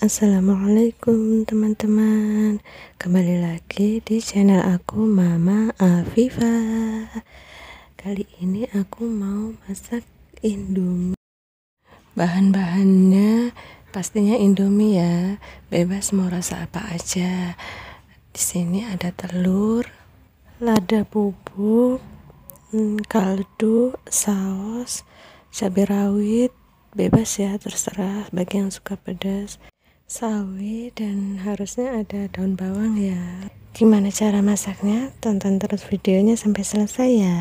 Assalamualaikum teman-teman Kembali lagi di channel aku Mama Afifa Kali ini aku mau masak indomie Bahan-bahannya pastinya indomie ya Bebas mau rasa apa aja Di sini ada telur Lada bubuk hmm, Kaldu Saus Cabai rawit bebas ya terserah bagi yang suka pedas Sawi dan harusnya ada daun bawang ya gimana cara masaknya tonton terus videonya sampai selesai ya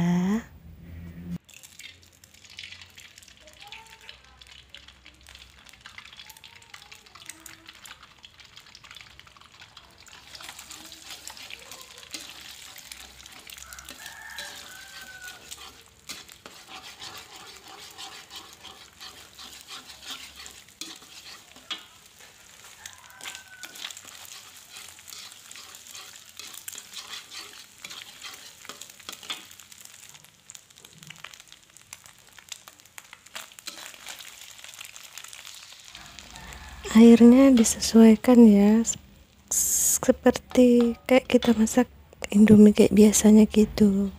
airnya disesuaikan ya seperti kayak kita masak indomie kayak biasanya gitu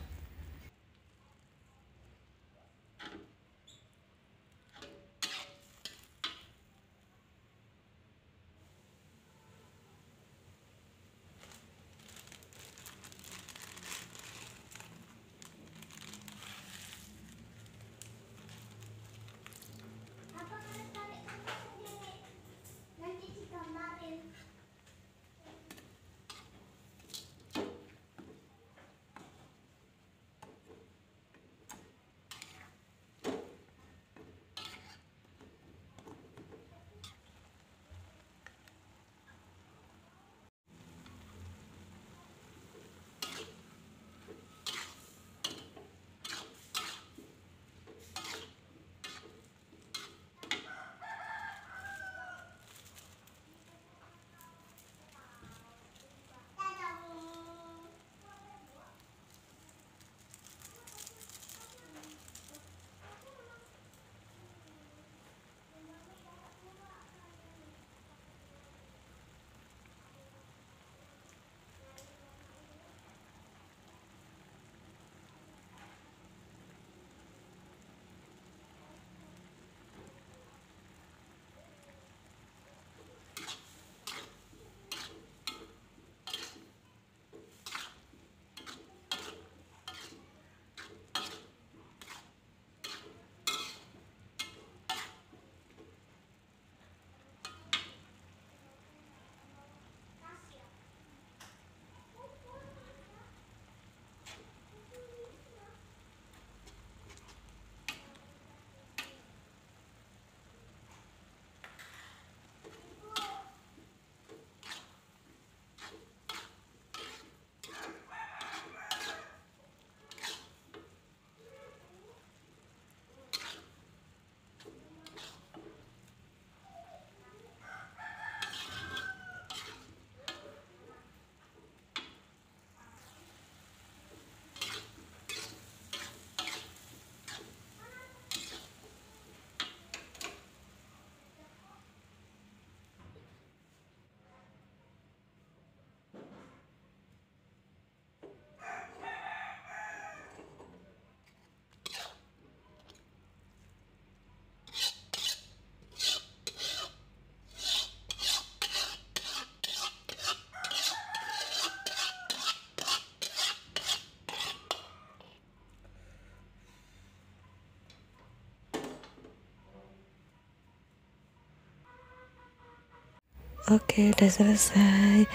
Oke, udah selesai.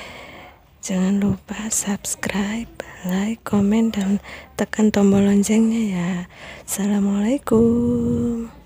Jangan lupa subscribe, like, komen, dan tekan tombol loncengnya ya. Assalamualaikum.